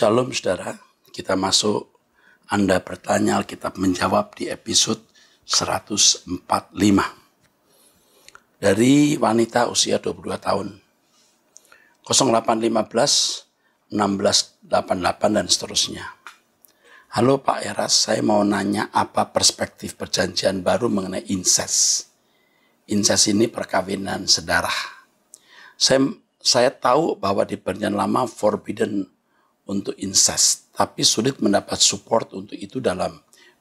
Shalom saudara, kita masuk Anda bertanya Alkitab menjawab di episode 145. Dari wanita usia 22 tahun. 0815, 1688, dan seterusnya. Halo Pak Eras, saya mau nanya apa perspektif perjanjian baru mengenai incest. Incest ini perkawinan sedarah. Saya, saya tahu bahwa di perjanjian lama forbidden untuk insas, tapi sulit mendapat support untuk itu dalam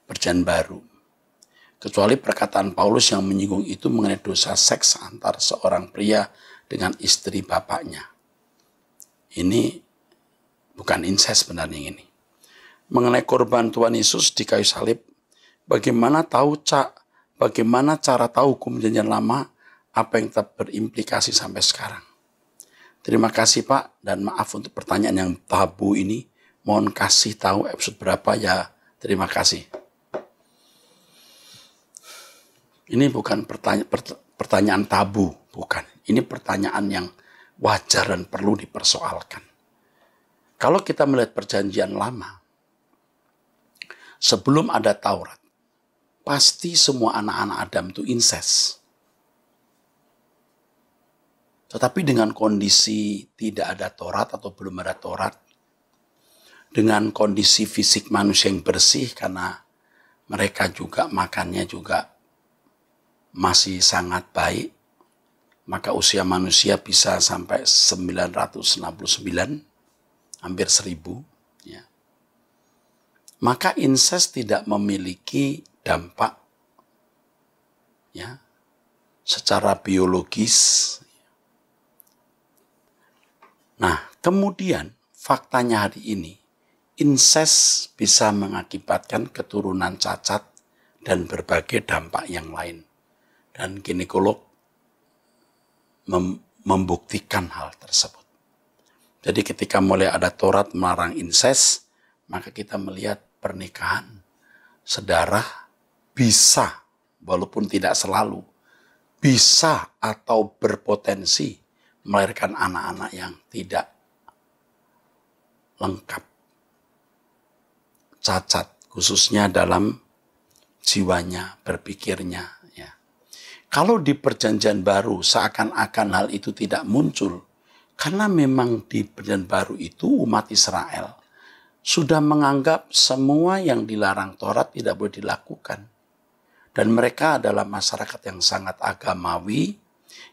perjanjian baru. Kecuali perkataan Paulus yang menyinggung itu mengenai dosa seks antar seorang pria dengan istri bapaknya. Ini bukan incest sebenarnya ini. Mengenai korban Tuhan Yesus di kayu salib, bagaimana tahu cak, bagaimana cara tahu hukum perjanjian lama, apa yang tetap berimplikasi sampai sekarang. Terima kasih Pak dan maaf untuk pertanyaan yang tabu ini. Mohon kasih tahu episode berapa ya. Terima kasih. Ini bukan pertanya pertanyaan tabu, bukan. Ini pertanyaan yang wajar dan perlu dipersoalkan. Kalau kita melihat perjanjian lama, sebelum ada Taurat, pasti semua anak-anak Adam itu incest tetapi dengan kondisi tidak ada torat atau belum ada torat, dengan kondisi fisik manusia yang bersih karena mereka juga makannya juga masih sangat baik, maka usia manusia bisa sampai 969, hampir 1000. Ya. Maka incest tidak memiliki dampak ya, secara biologis Nah, kemudian faktanya hari ini, inses bisa mengakibatkan keturunan cacat dan berbagai dampak yang lain. Dan ginekolog mem membuktikan hal tersebut. Jadi ketika mulai ada torat melarang inses, maka kita melihat pernikahan sedarah bisa, walaupun tidak selalu, bisa atau berpotensi melahirkan anak-anak yang tidak lengkap, cacat, khususnya dalam jiwanya, berpikirnya. Ya. Kalau di perjanjian baru seakan-akan hal itu tidak muncul, karena memang di perjanjian baru itu umat Israel sudah menganggap semua yang dilarang Taurat tidak boleh dilakukan. Dan mereka adalah masyarakat yang sangat agamawi,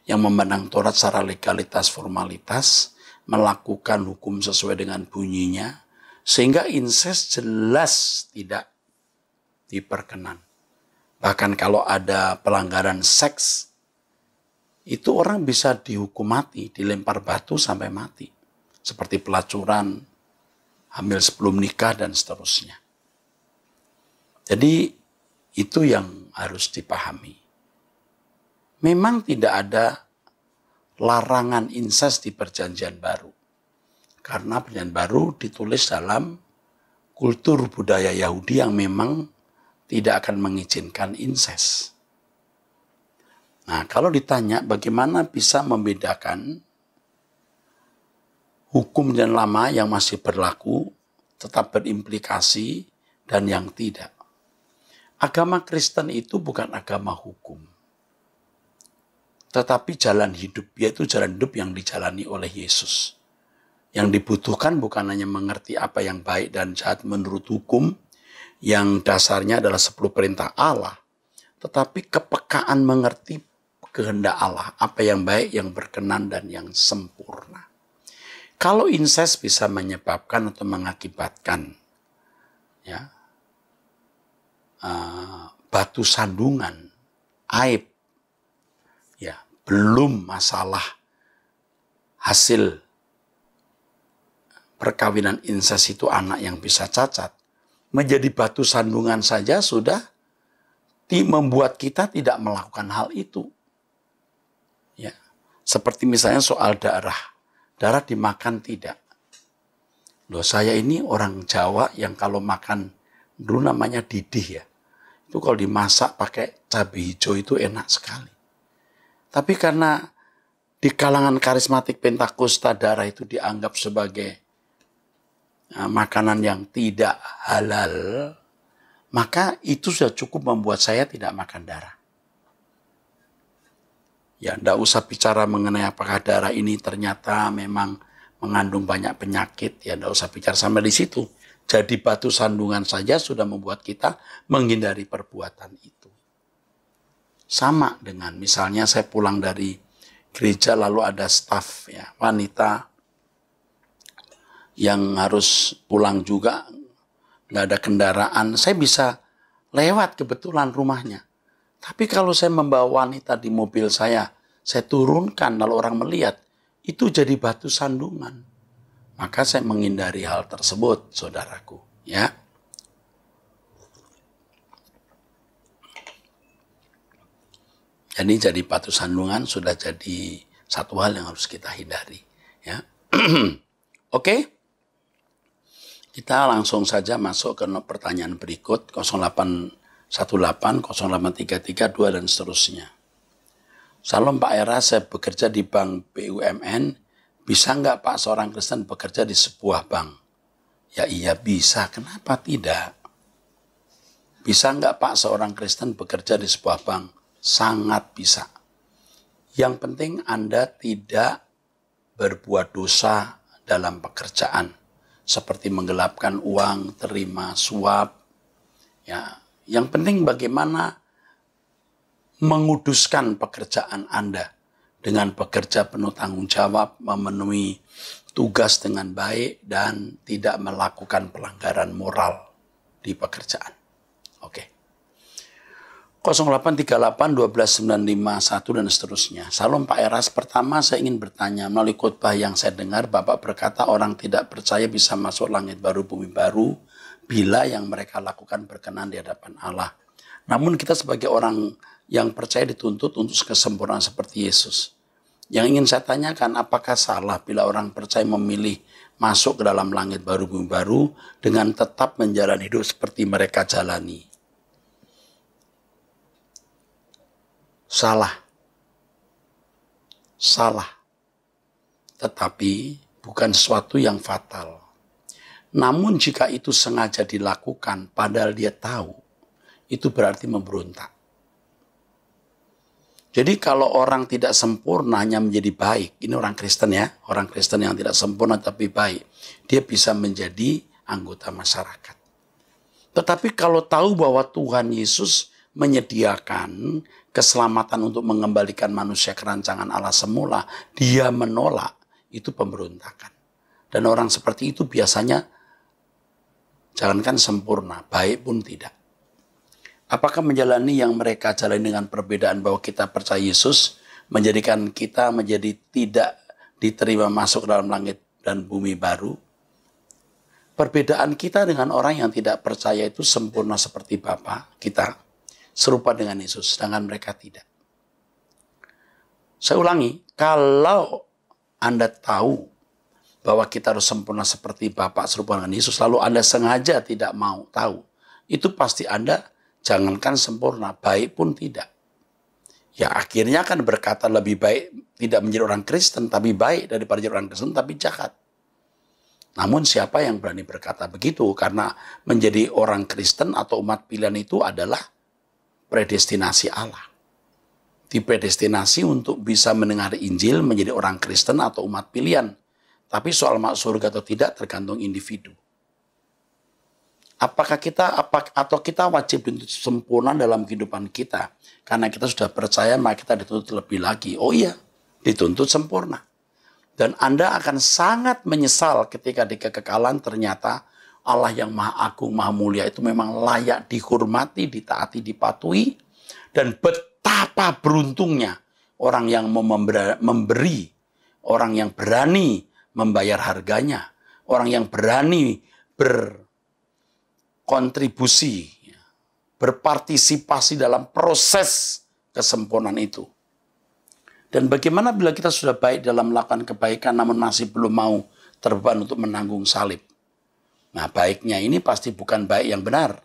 yang memandang Taurat secara legalitas formalitas, melakukan hukum sesuai dengan bunyinya, sehingga inses jelas tidak diperkenan. Bahkan kalau ada pelanggaran seks, itu orang bisa dihukum mati, dilempar batu sampai mati. Seperti pelacuran, hamil sebelum nikah, dan seterusnya. Jadi itu yang harus dipahami memang tidak ada larangan inses di perjanjian baru. Karena perjanjian baru ditulis dalam kultur budaya Yahudi yang memang tidak akan mengizinkan inses. Nah, kalau ditanya bagaimana bisa membedakan hukum dan lama yang masih berlaku tetap berimplikasi dan yang tidak. Agama Kristen itu bukan agama hukum tetapi jalan hidup, yaitu jalan hidup yang dijalani oleh Yesus. Yang dibutuhkan bukan hanya mengerti apa yang baik dan jahat menurut hukum, yang dasarnya adalah 10 perintah Allah, tetapi kepekaan mengerti kehendak Allah, apa yang baik, yang berkenan, dan yang sempurna. Kalau inses bisa menyebabkan atau mengakibatkan ya, uh, batu sandungan, aib, belum masalah hasil perkawinan incest itu anak yang bisa cacat. Menjadi batu sandungan saja sudah membuat kita tidak melakukan hal itu. Ya. Seperti misalnya soal darah. Darah dimakan tidak. Loh saya ini orang Jawa yang kalau makan dulu namanya didih ya. Itu kalau dimasak pakai cabai hijau itu enak sekali. Tapi karena di kalangan karismatik Pentakosta darah itu dianggap sebagai nah, makanan yang tidak halal, maka itu sudah cukup membuat saya tidak makan darah. Ya, tidak usah bicara mengenai apakah darah ini ternyata memang mengandung banyak penyakit. Ya, tidak usah bicara sama di situ. Jadi batu sandungan saja sudah membuat kita menghindari perbuatan itu sama dengan misalnya saya pulang dari gereja lalu ada staff ya wanita yang harus pulang juga nggak ada kendaraan saya bisa lewat kebetulan rumahnya tapi kalau saya membawa wanita di mobil saya saya turunkan lalu orang melihat itu jadi batu sandungan maka saya menghindari hal tersebut saudaraku ya Jadi jadi patuh sandungan sudah jadi satu hal yang harus kita hindari. Ya. Oke, okay? kita langsung saja masuk ke pertanyaan berikut 0818, 0833, 2 dan seterusnya. Salam Pak Era, saya bekerja di Bank BUMN. Bisa nggak Pak seorang Kristen bekerja di sebuah bank? Ya iya bisa, kenapa tidak? Bisa nggak Pak seorang Kristen bekerja di sebuah bank? sangat bisa. Yang penting Anda tidak berbuat dosa dalam pekerjaan seperti menggelapkan uang, terima suap. Ya, yang penting bagaimana menguduskan pekerjaan Anda dengan bekerja penuh tanggung jawab, memenuhi tugas dengan baik dan tidak melakukan pelanggaran moral di pekerjaan. Oke. Okay. 0838 dan seterusnya. Salam Pak Eras, pertama saya ingin bertanya melalui khotbah yang saya dengar Bapak berkata orang tidak percaya bisa masuk langit baru bumi baru bila yang mereka lakukan berkenan di hadapan Allah. Namun kita sebagai orang yang percaya dituntut untuk kesempurnaan seperti Yesus. Yang ingin saya tanyakan apakah salah bila orang percaya memilih masuk ke dalam langit baru bumi baru dengan tetap menjalani hidup seperti mereka jalani salah. Salah. Tetapi bukan sesuatu yang fatal. Namun jika itu sengaja dilakukan padahal dia tahu, itu berarti memberontak. Jadi kalau orang tidak sempurna hanya menjadi baik, ini orang Kristen ya, orang Kristen yang tidak sempurna tapi baik, dia bisa menjadi anggota masyarakat. Tetapi kalau tahu bahwa Tuhan Yesus menyediakan keselamatan untuk mengembalikan manusia ke rancangan Allah semula, dia menolak, itu pemberontakan. Dan orang seperti itu biasanya jalankan sempurna, baik pun tidak. Apakah menjalani yang mereka jalani dengan perbedaan bahwa kita percaya Yesus menjadikan kita menjadi tidak diterima masuk dalam langit dan bumi baru? Perbedaan kita dengan orang yang tidak percaya itu sempurna seperti Bapa kita serupa dengan Yesus, sedangkan mereka tidak. Saya ulangi, kalau Anda tahu bahwa kita harus sempurna seperti Bapak serupa dengan Yesus, lalu Anda sengaja tidak mau tahu, itu pasti Anda jangankan sempurna, baik pun tidak. Ya akhirnya kan berkata lebih baik tidak menjadi orang Kristen, tapi baik daripada jadi orang Kristen, tapi jahat. Namun siapa yang berani berkata begitu? Karena menjadi orang Kristen atau umat pilihan itu adalah predestinasi Allah. Dipredestinasi untuk bisa mendengar Injil menjadi orang Kristen atau umat pilihan. Tapi soal masuk surga atau tidak tergantung individu. Apakah kita apa atau kita wajib dituntut sempurna dalam kehidupan kita? Karena kita sudah percaya maka kita dituntut lebih lagi. Oh iya, dituntut sempurna. Dan Anda akan sangat menyesal ketika di kekekalan ternyata Allah yang maha agung, maha mulia itu memang layak dihormati, ditaati, dipatuhi. Dan betapa beruntungnya orang yang memberi, orang yang berani membayar harganya, orang yang berani berkontribusi, berpartisipasi dalam proses kesempurnaan itu. Dan bagaimana bila kita sudah baik dalam melakukan kebaikan namun masih belum mau terbeban untuk menanggung salib? Nah baiknya ini pasti bukan baik yang benar.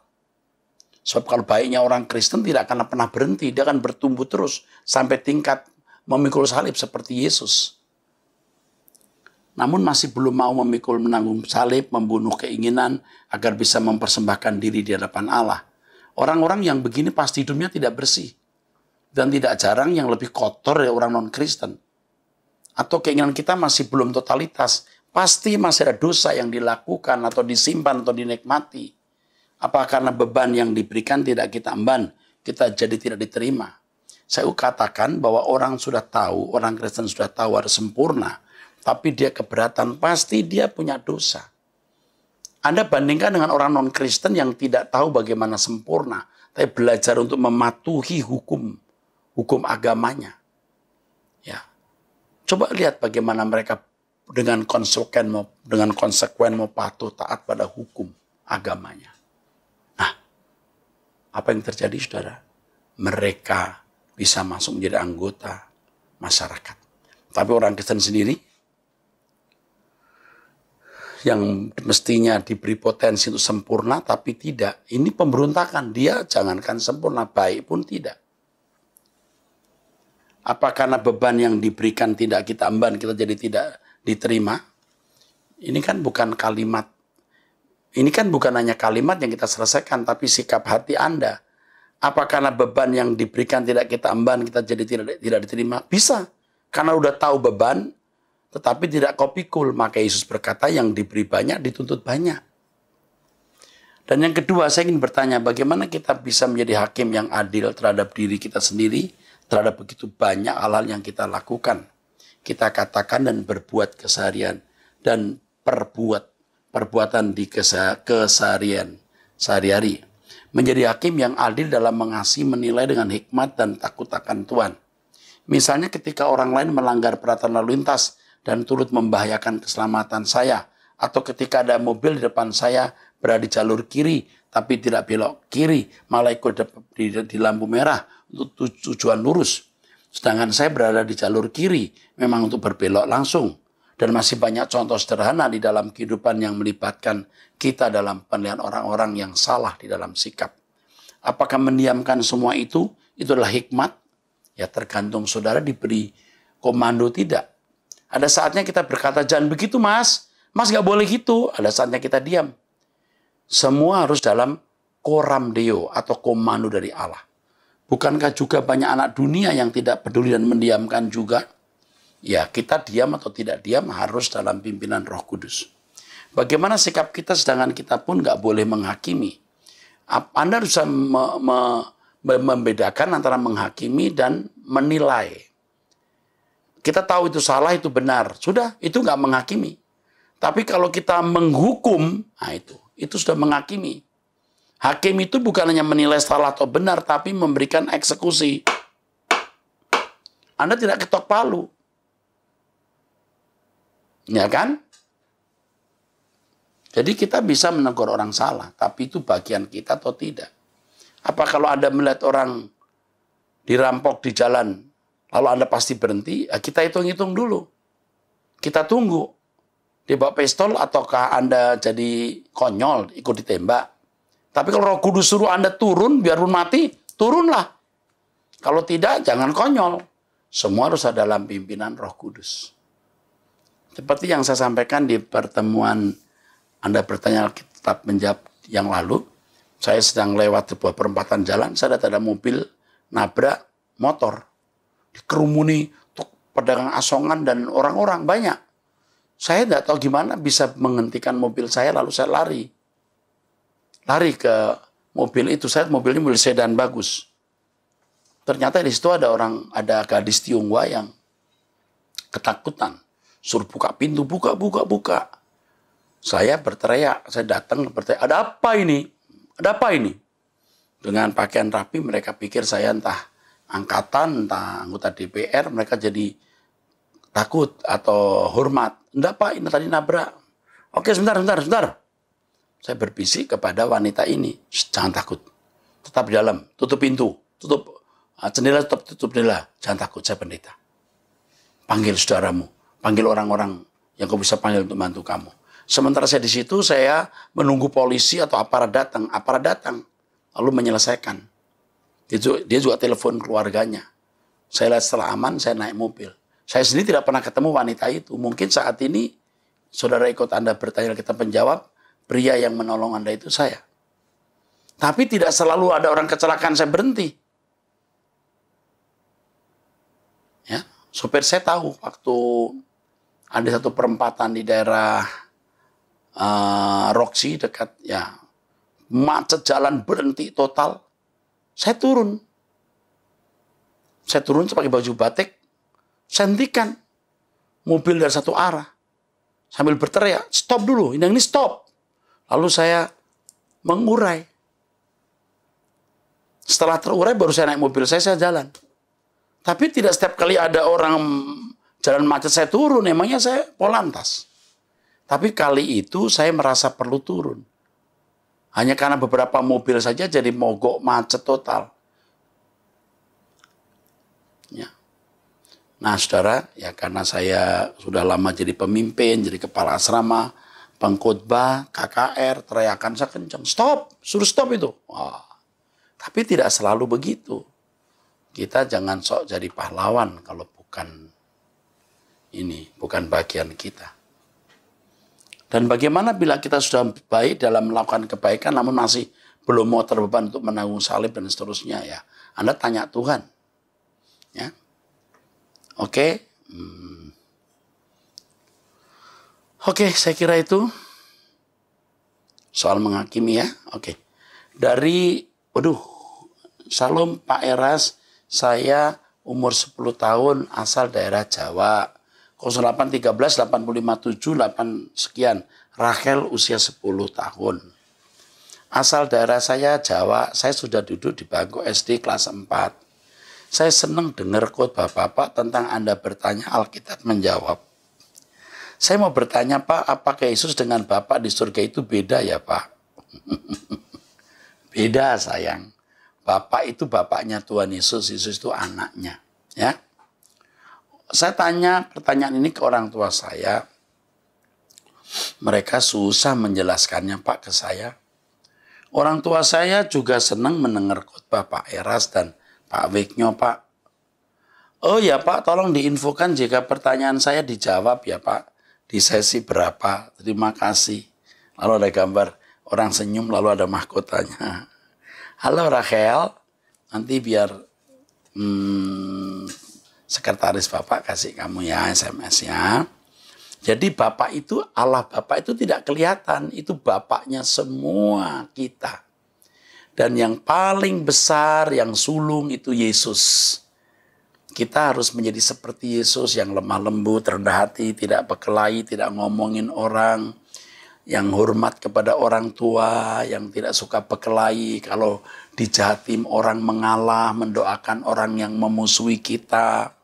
Sebab kalau baiknya orang Kristen tidak akan pernah berhenti, dia akan bertumbuh terus sampai tingkat memikul salib seperti Yesus. Namun masih belum mau memikul menanggung salib, membunuh keinginan agar bisa mempersembahkan diri di hadapan Allah. Orang-orang yang begini pasti hidupnya tidak bersih. Dan tidak jarang yang lebih kotor dari orang non-Kristen. Atau keinginan kita masih belum totalitas, Pasti masih ada dosa yang dilakukan atau disimpan atau dinikmati. Apa karena beban yang diberikan tidak kita amban, kita jadi tidak diterima. Saya katakan bahwa orang sudah tahu, orang Kristen sudah tahu harus sempurna. Tapi dia keberatan, pasti dia punya dosa. Anda bandingkan dengan orang non-Kristen yang tidak tahu bagaimana sempurna. Tapi belajar untuk mematuhi hukum, hukum agamanya. Ya, Coba lihat bagaimana mereka dengan konsekuen mau dengan konsekuen mau patuh taat pada hukum agamanya. Nah, apa yang terjadi saudara? Mereka bisa masuk menjadi anggota masyarakat. Tapi orang Kristen sendiri yang mestinya diberi potensi untuk sempurna tapi tidak. Ini pemberontakan. Dia jangankan sempurna, baik pun tidak. Apa karena beban yang diberikan tidak kita amban kita jadi tidak diterima. Ini kan bukan kalimat, ini kan bukan hanya kalimat yang kita selesaikan, tapi sikap hati Anda. Apa karena beban yang diberikan tidak kita emban, kita jadi tidak tidak diterima? Bisa, karena udah tahu beban, tetapi tidak kopikul. Maka Yesus berkata, yang diberi banyak dituntut banyak. Dan yang kedua, saya ingin bertanya, bagaimana kita bisa menjadi hakim yang adil terhadap diri kita sendiri, terhadap begitu banyak hal-hal yang kita lakukan kita katakan dan berbuat keseharian dan perbuat perbuatan di keseharian sehari-hari menjadi hakim yang adil dalam mengasihi menilai dengan hikmat dan takut akan Tuhan misalnya ketika orang lain melanggar peraturan lalu lintas dan turut membahayakan keselamatan saya atau ketika ada mobil di depan saya berada di jalur kiri tapi tidak belok kiri malah ikut di, di lampu merah untuk tujuan lurus Sedangkan saya berada di jalur kiri, memang untuk berbelok langsung. Dan masih banyak contoh sederhana di dalam kehidupan yang melibatkan kita dalam penilaian orang-orang yang salah di dalam sikap. Apakah mendiamkan semua itu? Itu adalah hikmat. Ya tergantung saudara diberi komando tidak. Ada saatnya kita berkata, jangan begitu mas. Mas gak boleh gitu. Ada saatnya kita diam. Semua harus dalam koram deo atau komando dari Allah. Bukankah juga banyak anak dunia yang tidak peduli dan mendiamkan juga? Ya, kita diam atau tidak diam harus dalam pimpinan roh kudus. Bagaimana sikap kita sedangkan kita pun nggak boleh menghakimi. Anda bisa me me membedakan antara menghakimi dan menilai. Kita tahu itu salah, itu benar. Sudah, itu nggak menghakimi. Tapi kalau kita menghukum, nah itu, itu sudah menghakimi. Hakim itu bukan hanya menilai salah atau benar, tapi memberikan eksekusi. Anda tidak ketok palu. Ya kan? Jadi kita bisa menegur orang salah, tapi itu bagian kita atau tidak. Apa kalau Anda melihat orang dirampok di jalan, lalu Anda pasti berhenti, ya kita hitung-hitung dulu. Kita tunggu. Dia bawa pistol ataukah Anda jadi konyol, ikut ditembak. Tapi kalau roh kudus suruh Anda turun, biarpun mati, turunlah. Kalau tidak, jangan konyol. Semua harus ada dalam pimpinan roh kudus. Seperti yang saya sampaikan di pertemuan Anda bertanya kitab menjawab yang lalu, saya sedang lewat sebuah perempatan jalan, saya ada mobil nabrak motor. Dikerumuni pedagang asongan dan orang-orang banyak. Saya tidak tahu gimana bisa menghentikan mobil saya lalu saya lari tarik ke mobil itu. Saya mobilnya mobil sedan bagus. Ternyata di situ ada orang, ada gadis Tionghoa yang ketakutan. Suruh buka pintu, buka, buka, buka. Saya berteriak, saya datang berteriak, ada apa ini? Ada apa ini? Dengan pakaian rapi mereka pikir saya entah angkatan, entah anggota DPR, mereka jadi takut atau hormat. Enggak Pak, ini tadi nabrak. Oke sebentar, sebentar, sebentar saya berbisik kepada wanita ini, jangan takut, tetap di dalam, tutup pintu, tutup ah, jendela, tetap tutup jendela, jangan takut, saya pendeta. Panggil saudaramu, panggil orang-orang yang kau bisa panggil untuk bantu kamu. Sementara saya di situ, saya menunggu polisi atau aparat datang, aparat datang, lalu menyelesaikan. juga, dia juga telepon keluarganya. Saya lihat setelah aman, saya naik mobil. Saya sendiri tidak pernah ketemu wanita itu. Mungkin saat ini saudara ikut Anda bertanya kita penjawab, pria yang menolong Anda itu saya. Tapi tidak selalu ada orang kecelakaan saya berhenti. Ya, sopir saya tahu waktu ada satu perempatan di daerah uh, Roxy dekat ya macet jalan berhenti total. Saya turun. Saya turun saya pakai baju batik. Saya hentikan mobil dari satu arah. Sambil berteriak, stop dulu. ini stop. Lalu saya mengurai. Setelah terurai baru saya naik mobil saya, saya jalan. Tapi tidak setiap kali ada orang jalan macet saya turun, emangnya saya polantas. Tapi kali itu saya merasa perlu turun. Hanya karena beberapa mobil saja jadi mogok macet total. Ya. Nah saudara, ya karena saya sudah lama jadi pemimpin, jadi kepala asrama, pengkhotbah, KKR, teriakan saya kencang, Stop, suruh stop itu. Wah. Tapi tidak selalu begitu. Kita jangan sok jadi pahlawan kalau bukan ini, bukan bagian kita. Dan bagaimana bila kita sudah baik dalam melakukan kebaikan namun masih belum mau terbeban untuk menanggung salib dan seterusnya ya. Anda tanya Tuhan. Ya. Oke. Okay? Hmm. Oke, saya kira itu soal menghakimi ya. Oke. Dari waduh, Salam Pak Eras, saya umur 10 tahun asal daerah Jawa. 85 857 8 sekian. Rachel usia 10 tahun. Asal daerah saya Jawa, saya sudah duduk di bangku SD kelas 4. Saya senang dengar khotbah Bapak tentang Anda bertanya Alkitab menjawab. Saya mau bertanya Pak, apakah Yesus dengan Bapak di surga itu beda ya Pak? beda sayang. Bapak itu bapaknya Tuhan Yesus, Yesus itu anaknya. Ya, saya tanya pertanyaan ini ke orang tua saya. Mereka susah menjelaskannya Pak ke saya. Orang tua saya juga senang mendengar khotbah Pak Eras dan Pak Wiknyo, Pak. Oh ya Pak, tolong diinfokan jika pertanyaan saya dijawab ya Pak di sesi berapa, terima kasih. Lalu ada gambar orang senyum, lalu ada mahkotanya. Halo Rachel, nanti biar hmm, sekretaris bapak kasih kamu ya SMS ya. Jadi bapak itu, Allah bapak itu tidak kelihatan, itu bapaknya semua kita. Dan yang paling besar, yang sulung itu Yesus. Kita harus menjadi seperti Yesus yang lemah lembut, rendah hati, tidak berkelahi, tidak ngomongin orang, yang hormat kepada orang tua, yang tidak suka berkelahi. Kalau dijatim orang mengalah, mendoakan orang yang memusuhi kita.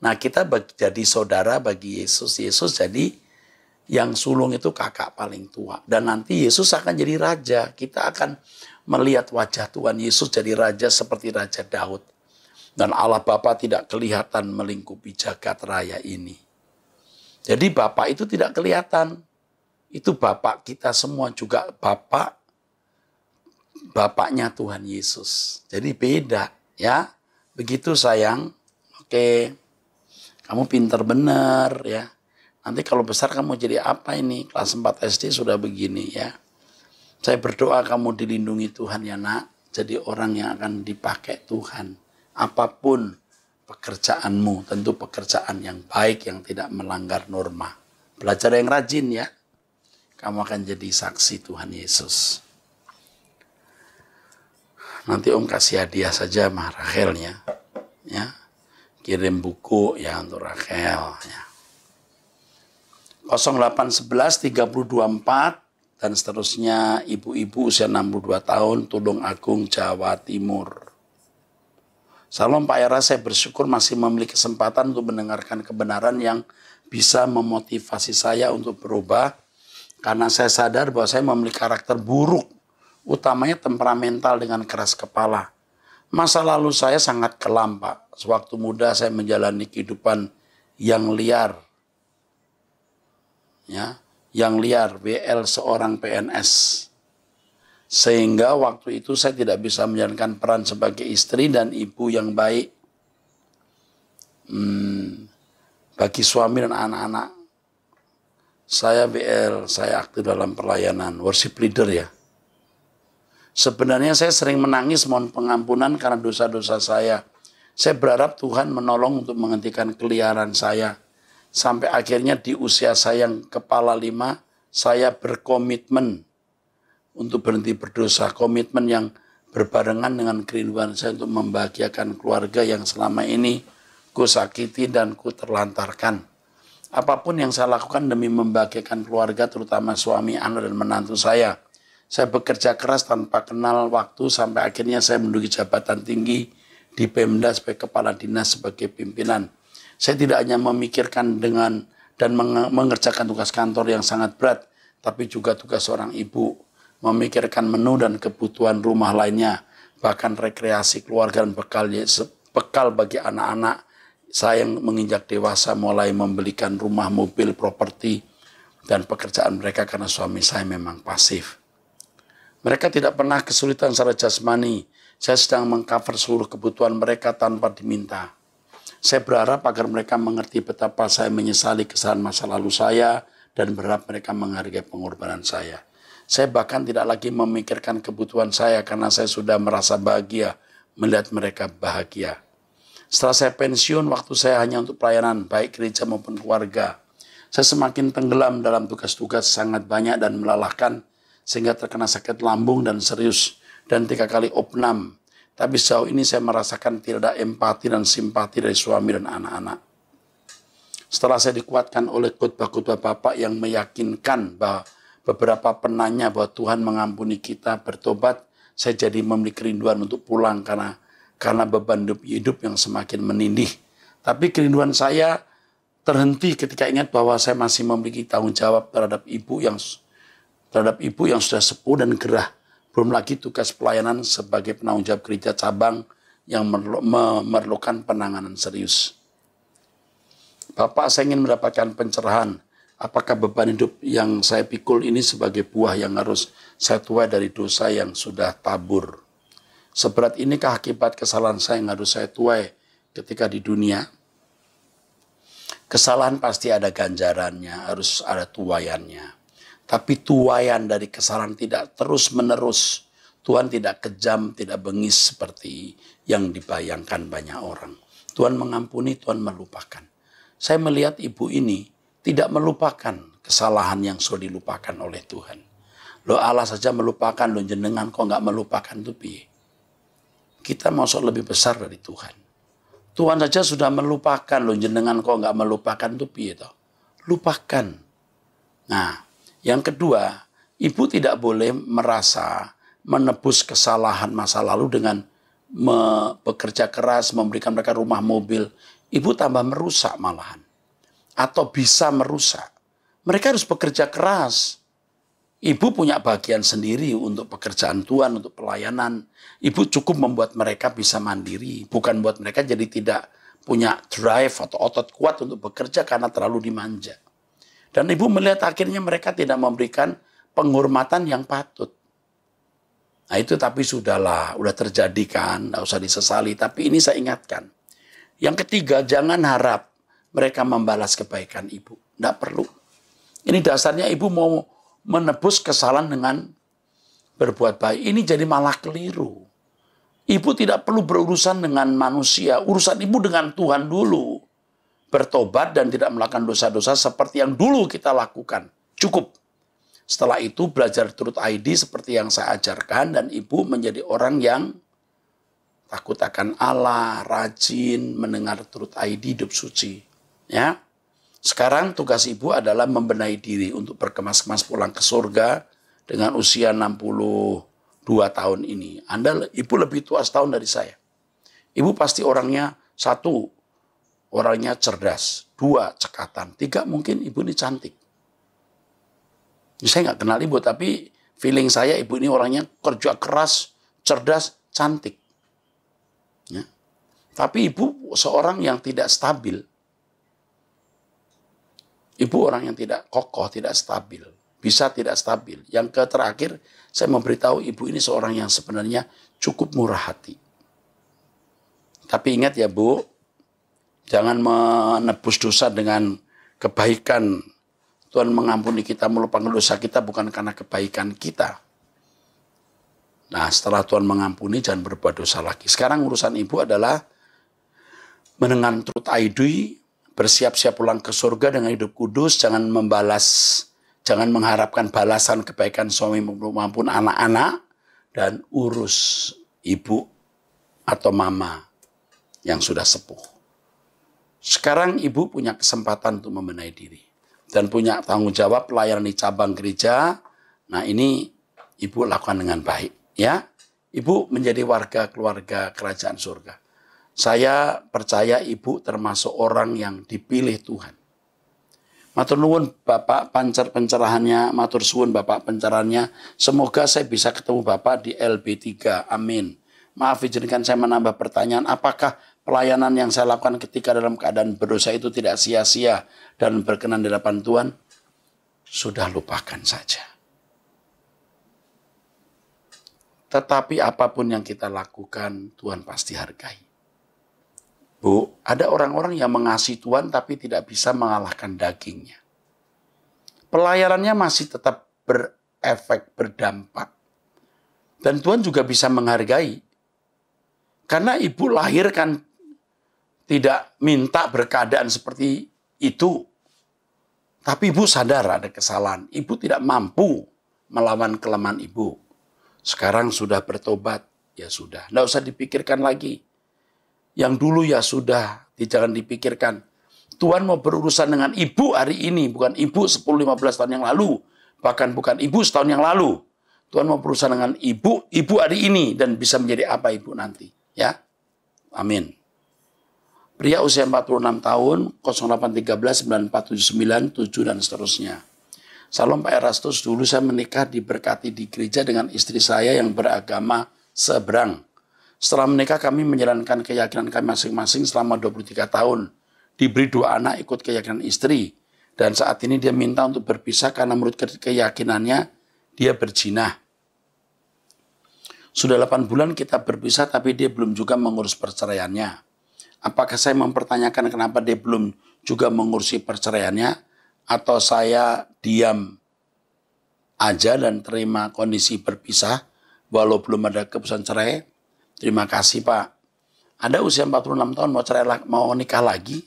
Nah kita jadi saudara bagi Yesus. Yesus jadi yang sulung itu kakak paling tua. Dan nanti Yesus akan jadi raja. Kita akan melihat wajah Tuhan Yesus jadi raja seperti Raja Daud. Dan Allah Bapa tidak kelihatan melingkupi jagat raya ini. Jadi Bapak itu tidak kelihatan. Itu Bapak kita semua juga Bapak. Bapaknya Tuhan Yesus. Jadi beda ya. Begitu sayang. Oke. Kamu pinter bener ya. Nanti kalau besar kamu jadi apa ini? Kelas 4 SD sudah begini ya. Saya berdoa kamu dilindungi Tuhan ya nak. Jadi orang yang akan dipakai Tuhan apapun pekerjaanmu, tentu pekerjaan yang baik yang tidak melanggar norma. Belajar yang rajin ya. Kamu akan jadi saksi Tuhan Yesus. Nanti Om kasih hadiah saja sama Rachelnya. Ya. Kirim buku ya untuk Rachel ya. 0811 324 dan seterusnya ibu-ibu usia 62 tahun Tulung Agung Jawa Timur. Salam Pak Era, saya bersyukur masih memiliki kesempatan untuk mendengarkan kebenaran yang bisa memotivasi saya untuk berubah. Karena saya sadar bahwa saya memiliki karakter buruk, utamanya temperamental dengan keras kepala. Masa lalu saya sangat kelam, Pak. Sewaktu muda saya menjalani kehidupan yang liar. Ya, yang liar, WL seorang PNS sehingga waktu itu saya tidak bisa menjalankan peran sebagai istri dan ibu yang baik hmm, bagi suami dan anak-anak. Saya BL, saya aktif dalam pelayanan, worship leader ya. Sebenarnya saya sering menangis mohon pengampunan karena dosa-dosa saya. Saya berharap Tuhan menolong untuk menghentikan keliaran saya. Sampai akhirnya di usia saya yang kepala lima, saya berkomitmen untuk berhenti berdosa, komitmen yang berbarengan dengan kerinduan saya untuk membahagiakan keluarga yang selama ini ku sakiti dan ku terlantarkan. Apapun yang saya lakukan demi membahagiakan keluarga, terutama suami, anak, dan menantu saya. Saya bekerja keras tanpa kenal waktu sampai akhirnya saya menduduki jabatan tinggi di Pemda sebagai kepala dinas sebagai pimpinan. Saya tidak hanya memikirkan dengan dan mengerjakan tugas kantor yang sangat berat, tapi juga tugas seorang ibu memikirkan menu dan kebutuhan rumah lainnya, bahkan rekreasi keluarga dan bekal, bekal bagi anak-anak. Saya yang menginjak dewasa mulai membelikan rumah, mobil, properti, dan pekerjaan mereka karena suami saya memang pasif. Mereka tidak pernah kesulitan secara jasmani. Saya sedang mengcover seluruh kebutuhan mereka tanpa diminta. Saya berharap agar mereka mengerti betapa saya menyesali kesalahan masa lalu saya dan berharap mereka menghargai pengorbanan saya. Saya bahkan tidak lagi memikirkan kebutuhan saya karena saya sudah merasa bahagia melihat mereka bahagia. Setelah saya pensiun, waktu saya hanya untuk pelayanan, baik gereja maupun keluarga. Saya semakin tenggelam dalam tugas-tugas sangat banyak dan melalahkan, sehingga terkena sakit lambung dan serius, dan tiga kali opnam. Tapi sejauh ini saya merasakan tidak ada empati dan simpati dari suami dan anak-anak. Setelah saya dikuatkan oleh khutbah-khutbah Bapak yang meyakinkan bahwa beberapa penanya bahwa Tuhan mengampuni kita bertobat, saya jadi memiliki kerinduan untuk pulang karena karena beban hidup yang semakin menindih. Tapi kerinduan saya terhenti ketika ingat bahwa saya masih memiliki tanggung jawab terhadap ibu yang terhadap ibu yang sudah sepuh dan gerah. Belum lagi tugas pelayanan sebagai penanggung jawab gereja cabang yang memerlukan penanganan serius. Bapak, saya ingin mendapatkan pencerahan apakah beban hidup yang saya pikul ini sebagai buah yang harus saya tuai dari dosa yang sudah tabur? Seberat inikah akibat kesalahan saya yang harus saya tuai ketika di dunia? Kesalahan pasti ada ganjarannya, harus ada tuayannya. Tapi tuayan dari kesalahan tidak terus-menerus. Tuhan tidak kejam, tidak bengis seperti yang dibayangkan banyak orang. Tuhan mengampuni, Tuhan melupakan. Saya melihat ibu ini, tidak melupakan kesalahan yang sudah dilupakan oleh Tuhan. Lo Allah saja melupakan, lo jenengan kok nggak melupakan tuh piye. Kita masuk lebih besar dari Tuhan. Tuhan saja sudah melupakan, lo jenengan kok nggak melupakan tuh piye toh. Lupakan. Nah, yang kedua, ibu tidak boleh merasa menebus kesalahan masa lalu dengan bekerja keras, memberikan mereka rumah mobil. Ibu tambah merusak malahan atau bisa merusak. Mereka harus bekerja keras. Ibu punya bagian sendiri untuk pekerjaan Tuhan, untuk pelayanan. Ibu cukup membuat mereka bisa mandiri, bukan buat mereka jadi tidak punya drive atau otot kuat untuk bekerja karena terlalu dimanja. Dan ibu melihat akhirnya mereka tidak memberikan penghormatan yang patut. Nah itu tapi sudahlah, udah terjadi kan, nggak usah disesali. Tapi ini saya ingatkan. Yang ketiga, jangan harap mereka membalas kebaikan ibu. Tidak perlu. Ini dasarnya ibu mau menebus kesalahan dengan berbuat baik. Ini jadi malah keliru. Ibu tidak perlu berurusan dengan manusia. Urusan ibu dengan Tuhan dulu. Bertobat dan tidak melakukan dosa-dosa seperti yang dulu kita lakukan. Cukup. Setelah itu belajar turut ID seperti yang saya ajarkan dan ibu menjadi orang yang takut akan Allah, rajin mendengar turut ID hidup suci. Ya. Sekarang tugas ibu adalah membenahi diri untuk berkemas-kemas pulang ke surga dengan usia 62 tahun ini. Anda ibu lebih tua setahun dari saya. Ibu pasti orangnya satu orangnya cerdas, dua cekatan, tiga mungkin ibu ini cantik. Saya nggak kenal ibu tapi feeling saya ibu ini orangnya kerja keras, cerdas, cantik. Ya. Tapi ibu seorang yang tidak stabil, Ibu orang yang tidak kokoh, tidak stabil. Bisa tidak stabil. Yang terakhir, saya memberitahu ibu ini seorang yang sebenarnya cukup murah hati. Tapi ingat ya Bu, jangan menebus dosa dengan kebaikan. Tuhan mengampuni kita, melupakan dosa kita bukan karena kebaikan kita. Nah setelah Tuhan mengampuni, jangan berbuat dosa lagi. Sekarang urusan ibu adalah menengan trut aidui, bersiap-siap pulang ke surga dengan hidup kudus, jangan membalas, jangan mengharapkan balasan kebaikan suami maupun anak-anak, dan urus ibu atau mama yang sudah sepuh. Sekarang ibu punya kesempatan untuk membenahi diri dan punya tanggung jawab layani cabang gereja. Nah ini ibu lakukan dengan baik ya. Ibu menjadi warga keluarga kerajaan surga. Saya percaya ibu termasuk orang yang dipilih Tuhan. Matur nuwun Bapak pancar pencerahannya, matur suwun Bapak pencerahannya. Semoga saya bisa ketemu Bapak di LB3. Amin. Maaf izinkan saya menambah pertanyaan, apakah pelayanan yang saya lakukan ketika dalam keadaan berdosa itu tidak sia-sia dan berkenan di hadapan Tuhan? Sudah lupakan saja. Tetapi apapun yang kita lakukan, Tuhan pasti hargai. Bu, ada orang-orang yang mengasihi Tuhan tapi tidak bisa mengalahkan dagingnya. Pelayarannya masih tetap berefek, berdampak. Dan Tuhan juga bisa menghargai. Karena ibu lahir kan tidak minta berkeadaan seperti itu. Tapi ibu sadar ada kesalahan. Ibu tidak mampu melawan kelemahan ibu. Sekarang sudah bertobat, ya sudah. Tidak usah dipikirkan lagi yang dulu ya sudah, jangan dipikirkan. Tuhan mau berurusan dengan ibu hari ini, bukan ibu 10-15 tahun yang lalu. Bahkan bukan ibu setahun yang lalu. Tuhan mau berurusan dengan ibu, ibu hari ini. Dan bisa menjadi apa ibu nanti. Ya, Amin. Pria usia 46 tahun, 0813 9479 7 dan seterusnya. Salam Pak Erastus, dulu saya menikah diberkati di gereja dengan istri saya yang beragama seberang. Setelah menikah kami menjalankan keyakinan kami masing-masing selama 23 tahun. Diberi dua anak ikut keyakinan istri. Dan saat ini dia minta untuk berpisah karena menurut keyakinannya dia berjinah. Sudah 8 bulan kita berpisah tapi dia belum juga mengurus perceraiannya. Apakah saya mempertanyakan kenapa dia belum juga mengurusi perceraiannya? Atau saya diam aja dan terima kondisi berpisah walau belum ada keputusan cerai? Terima kasih Pak. Anda usia 46 tahun mau cerai mau nikah lagi?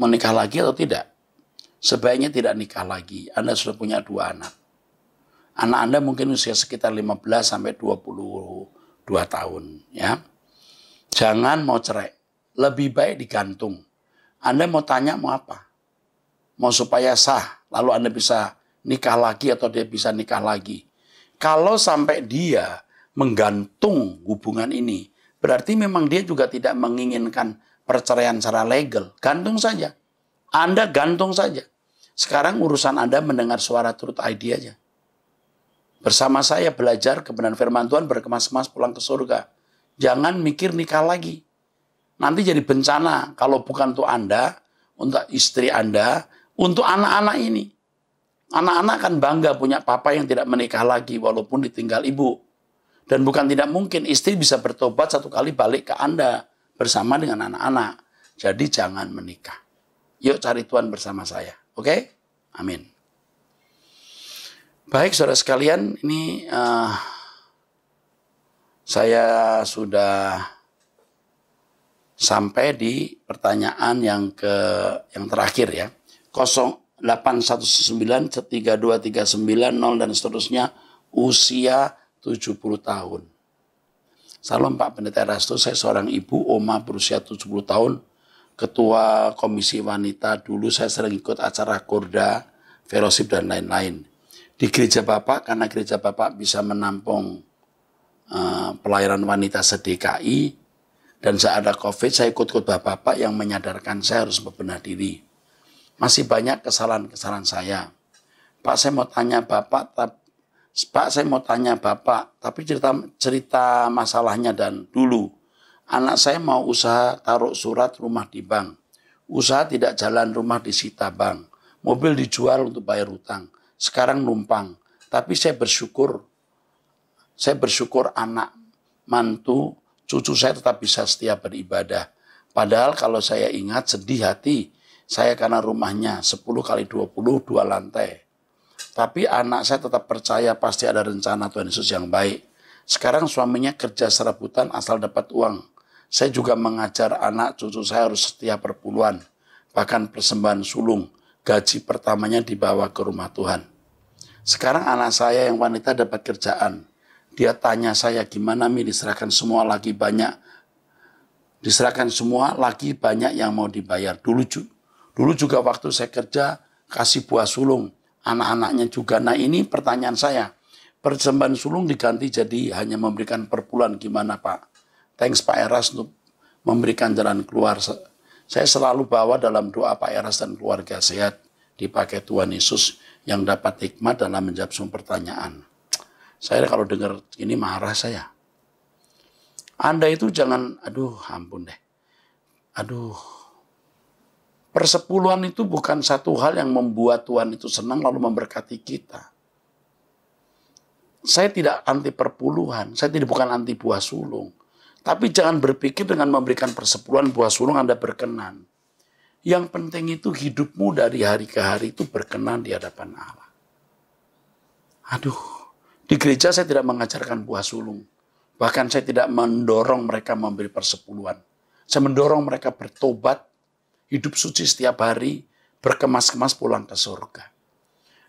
Mau nikah lagi atau tidak? Sebaiknya tidak nikah lagi. Anda sudah punya dua anak. Anak Anda mungkin usia sekitar 15 sampai 22 tahun, ya. Jangan mau cerai. Lebih baik digantung. Anda mau tanya mau apa? Mau supaya sah, lalu Anda bisa nikah lagi atau dia bisa nikah lagi. Kalau sampai dia menggantung hubungan ini. Berarti memang dia juga tidak menginginkan perceraian secara legal. Gantung saja. Anda gantung saja. Sekarang urusan Anda mendengar suara turut ID aja. Bersama saya belajar kebenaran firman Tuhan berkemas-kemas pulang ke surga. Jangan mikir nikah lagi. Nanti jadi bencana kalau bukan untuk Anda, untuk istri Anda, untuk anak-anak ini. Anak-anak akan bangga punya papa yang tidak menikah lagi walaupun ditinggal ibu. Dan bukan tidak mungkin istri bisa bertobat satu kali balik ke Anda bersama dengan anak-anak. Jadi jangan menikah. Yuk cari Tuhan bersama saya. Oke? Okay? Amin. Baik saudara sekalian, ini uh, saya sudah sampai di pertanyaan yang ke yang terakhir ya. 0819 3239 0 dan seterusnya usia 70 tahun. Salam Pak Pendeta Rasto, saya seorang ibu, oma berusia 70 tahun, ketua komisi wanita, dulu saya sering ikut acara korda, fellowship dan lain-lain. Di gereja Bapak, karena gereja Bapak bisa menampung uh, eh, pelayanan wanita sedekai, dan saat ada COVID, saya ikut ikut Bapak yang menyadarkan saya harus berbenah diri. Masih banyak kesalahan-kesalahan saya. Pak, saya mau tanya Bapak, tapi Pak saya mau tanya Bapak, tapi cerita cerita masalahnya dan dulu. Anak saya mau usaha taruh surat rumah di bank. Usaha tidak jalan rumah disita bank. Mobil dijual untuk bayar hutang Sekarang numpang. Tapi saya bersyukur. Saya bersyukur anak, mantu, cucu saya tetap bisa setia beribadah. Padahal kalau saya ingat sedih hati. Saya karena rumahnya 10 kali 20, dua lantai tapi anak saya tetap percaya pasti ada rencana Tuhan Yesus yang baik. Sekarang suaminya kerja serabutan asal dapat uang. Saya juga mengajar anak cucu saya harus setia perpuluhan. Bahkan persembahan sulung. Gaji pertamanya dibawa ke rumah Tuhan. Sekarang anak saya yang wanita dapat kerjaan. Dia tanya saya gimana Mi diserahkan semua lagi banyak. Diserahkan semua lagi banyak yang mau dibayar. Dulu, dulu juga waktu saya kerja kasih buah sulung anak-anaknya juga. Nah ini pertanyaan saya, persembahan sulung diganti jadi hanya memberikan perpuluhan gimana Pak? Thanks Pak Eras untuk memberikan jalan keluar. Saya selalu bawa dalam doa Pak Eras dan keluarga sehat dipakai Tuhan Yesus yang dapat hikmat dalam menjawab semua pertanyaan. Saya kalau dengar ini marah saya. Anda itu jangan, aduh ampun deh. Aduh, Persepuluhan itu bukan satu hal yang membuat Tuhan itu senang lalu memberkati kita. Saya tidak anti perpuluhan, saya tidak bukan anti buah sulung. Tapi jangan berpikir dengan memberikan persepuluhan buah sulung Anda berkenan. Yang penting itu hidupmu dari hari ke hari itu berkenan di hadapan Allah. Aduh, di gereja saya tidak mengajarkan buah sulung. Bahkan saya tidak mendorong mereka memberi persepuluhan. Saya mendorong mereka bertobat hidup suci setiap hari, berkemas-kemas pulang ke surga.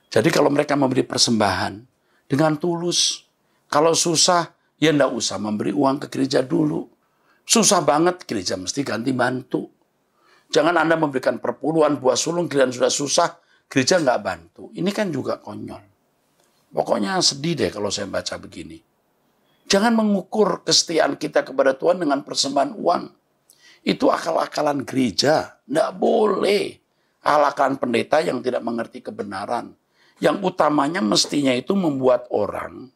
Jadi kalau mereka memberi persembahan dengan tulus, kalau susah ya enggak usah memberi uang ke gereja dulu. Susah banget gereja mesti ganti bantu. Jangan Anda memberikan perpuluhan buah sulung kalian sudah susah, gereja enggak bantu. Ini kan juga konyol. Pokoknya sedih deh kalau saya baca begini. Jangan mengukur kesetiaan kita kepada Tuhan dengan persembahan uang. Itu akal-akalan gereja. Tidak boleh. Alakan pendeta yang tidak mengerti kebenaran. Yang utamanya mestinya itu membuat orang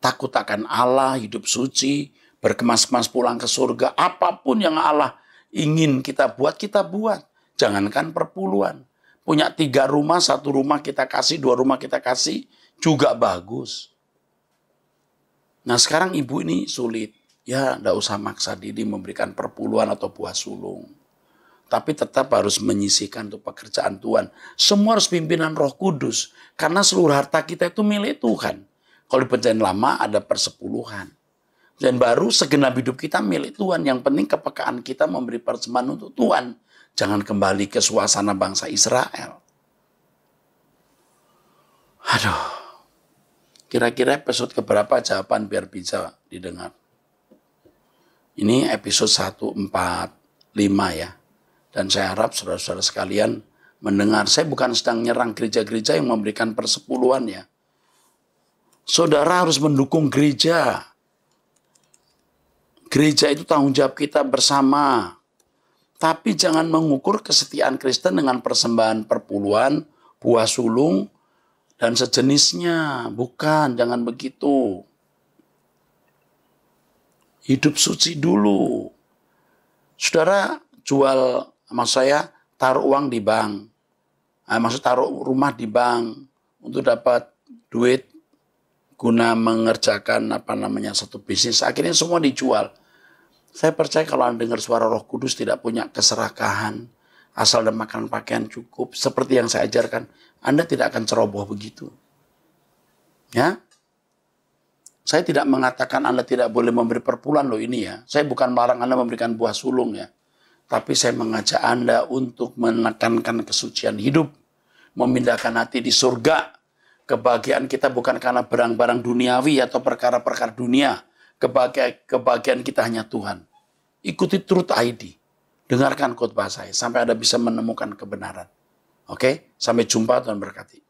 takut akan Allah, hidup suci, berkemas-kemas pulang ke surga. Apapun yang Allah ingin kita buat, kita buat. Jangankan perpuluhan. Punya tiga rumah, satu rumah kita kasih, dua rumah kita kasih, juga bagus. Nah sekarang ibu ini sulit ya tidak usah maksa diri memberikan perpuluhan atau buah sulung. Tapi tetap harus menyisihkan untuk pekerjaan Tuhan. Semua harus pimpinan roh kudus. Karena seluruh harta kita itu milik Tuhan. Kalau di perjanjian lama ada persepuluhan. Dan baru segenap hidup kita milik Tuhan. Yang penting kepekaan kita memberi persembahan untuk Tuhan. Jangan kembali ke suasana bangsa Israel. Aduh. Kira-kira episode keberapa jawaban biar bisa didengar? Ini episode 145 ya. Dan saya harap saudara-saudara sekalian mendengar. Saya bukan sedang nyerang gereja-gereja yang memberikan persepuluhan ya. Saudara harus mendukung gereja. Gereja itu tanggung jawab kita bersama. Tapi jangan mengukur kesetiaan Kristen dengan persembahan perpuluhan, buah sulung, dan sejenisnya. Bukan, jangan begitu hidup suci dulu. Saudara jual, maksud saya taruh uang di bank. Nah, maksud taruh rumah di bank untuk dapat duit guna mengerjakan apa namanya satu bisnis. Akhirnya semua dijual. Saya percaya kalau Anda dengar suara roh kudus tidak punya keserakahan, asal dan makan pakaian cukup, seperti yang saya ajarkan, Anda tidak akan ceroboh begitu. Ya, saya tidak mengatakan Anda tidak boleh memberi perpuluhan loh ini ya. Saya bukan melarang Anda memberikan buah sulung ya. Tapi saya mengajak Anda untuk menekankan kesucian hidup. Memindahkan hati di surga. Kebahagiaan kita bukan karena barang-barang duniawi atau perkara-perkara dunia. Kebahagia kebahagiaan kita hanya Tuhan. Ikuti Truth ID. Dengarkan khotbah saya sampai Anda bisa menemukan kebenaran. Oke, sampai jumpa Tuhan berkati.